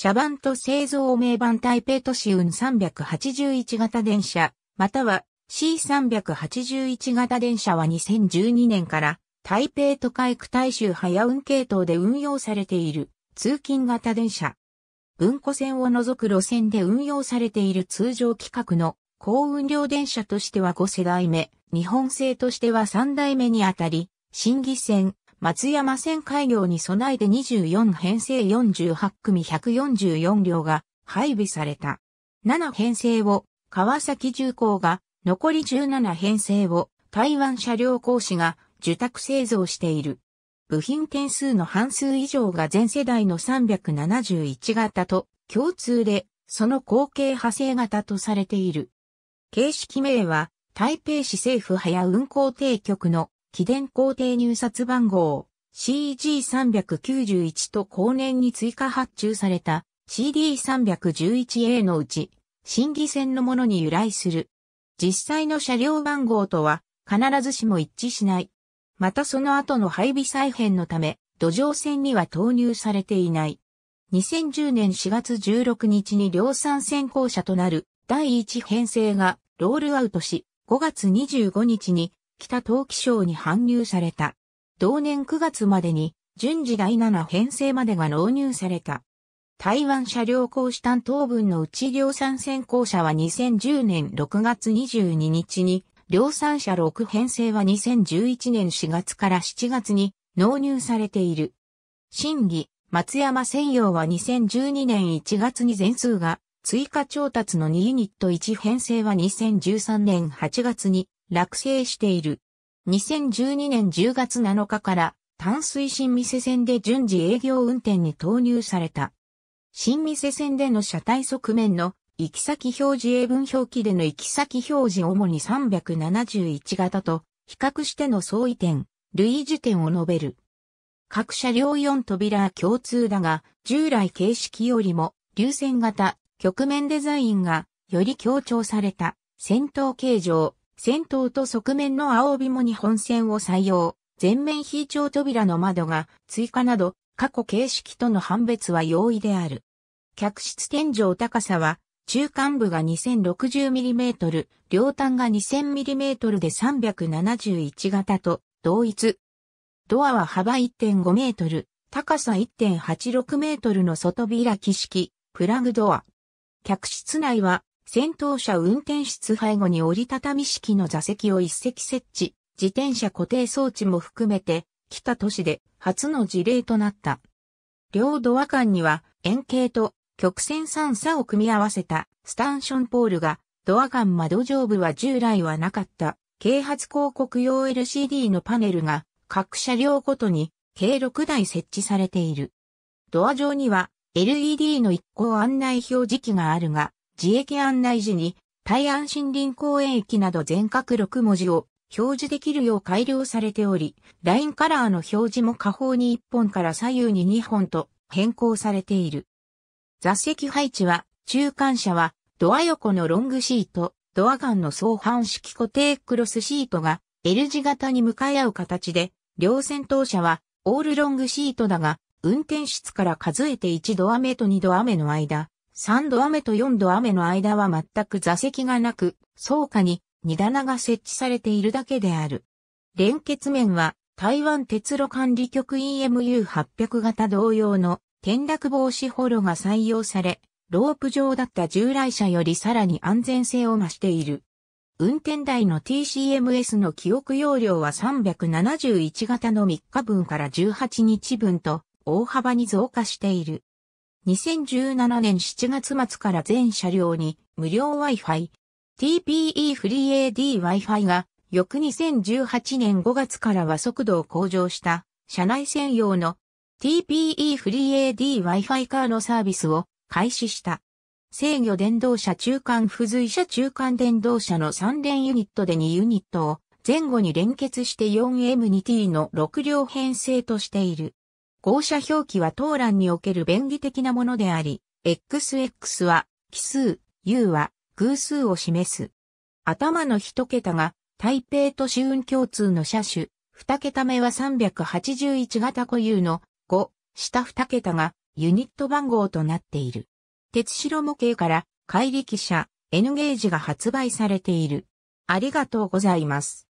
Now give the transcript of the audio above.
車番と製造名盤。台北都市運381型電車、または C381 型電車は2012年から台北都会区大衆早運系統で運用されている通勤型電車。文庫線を除く路線で運用されている通常規格の高運量電車としては5世代目、日本製としては3代目にあたり、新義線、松山線開業に備えて24編成48組144両が配備された。7編成を川崎重工が、残り17編成を台湾車両講師が受託製造している。部品点数の半数以上が全世代の371型と共通で、その後継派生型とされている。形式名は、台北市政府早運行定局の貴伝工程入札番号 CG391 と後年に追加発注された CD311A のうち、新技線のものに由来する。実際の車両番号とは必ずしも一致しない。またその後の配備再編のため、土壌線には投入されていない。2010年4月16日に量産先行車となる第1編成がロールアウトし、5月25日に北東紀省に搬入された。同年9月までに、順次第7編成までが納入された。台湾車両工士担当分のうち量産先行車は2010年6月22日に、量産車6編成は2011年4月から7月に納入されている。審議、松山専用は2012年1月に全数が追加調達の2ユニット1編成は2013年8月に落成している。2012年10月7日から淡水新店線で順次営業運転に投入された。新店線での車体側面の行き先表示英文表記での行き先表示主に371型と比較しての相違点、類似点を述べる。各車両4扉共通だが、従来形式よりも、流線型、曲面デザインが、より強調された、先頭形状、先頭と側面の青帯も日本線を採用。前面非調扉の窓が追加など過去形式との判別は容易である。客室天井高さは中間部が 2060mm、両端が 2000mm で371型と同一。ドアは幅1.5メートル、高さ1.86メートルの外開き式、プラグドア。客室内は先頭車運転室背後に折りたたみ式の座席を一席設置、自転車固定装置も含めて、北都市で初の事例となった。両ドア間には円形と曲線三差を組み合わせたスタンションポールが、ドア間窓上部は従来はなかった、啓発広告用 LCD のパネルが、各車両ごとに計6台設置されている。ドア上には LED の一行案内表示器があるが、自駅案内時に、大安森林公園駅など全角6文字を表示できるよう改良されており、ラインカラーの表示も下方に1本から左右に2本と変更されている。座席配置は、中間車は、ドア横のロングシート、ドアガンの相反式固定クロスシートが L 字型に向かい合う形で、両先頭車はオールロングシートだが、運転室から数えて1ドア目と2ドア目の間、3度雨と4度雨の間は全く座席がなく、倉下に荷棚が設置されているだけである。連結面は台湾鉄路管理局 EMU800 型同様の転落防止ホロが採用され、ロープ状だった従来車よりさらに安全性を増している。運転台の TCMS の記憶容量は371型の3日分から18日分と大幅に増加している。2017年7月末から全車両に無料 Wi-Fi、TPE フリー AD Wi-Fi が翌2018年5月からは速度を向上した車内専用の TPE フリー AD Wi-Fi カーのサービスを開始した。制御電動車中間付随車中間電動車の3連ユニットで2ユニットを前後に連結して 4M2T の6両編成としている。放射表記は当欄における便宜的なものであり、XX は奇数、U は偶数を示す。頭の一桁が台北都市運共通の車種、二桁目は381型固有の5、下二桁がユニット番号となっている。鉄白模型から怪力車 N ゲージが発売されている。ありがとうございます。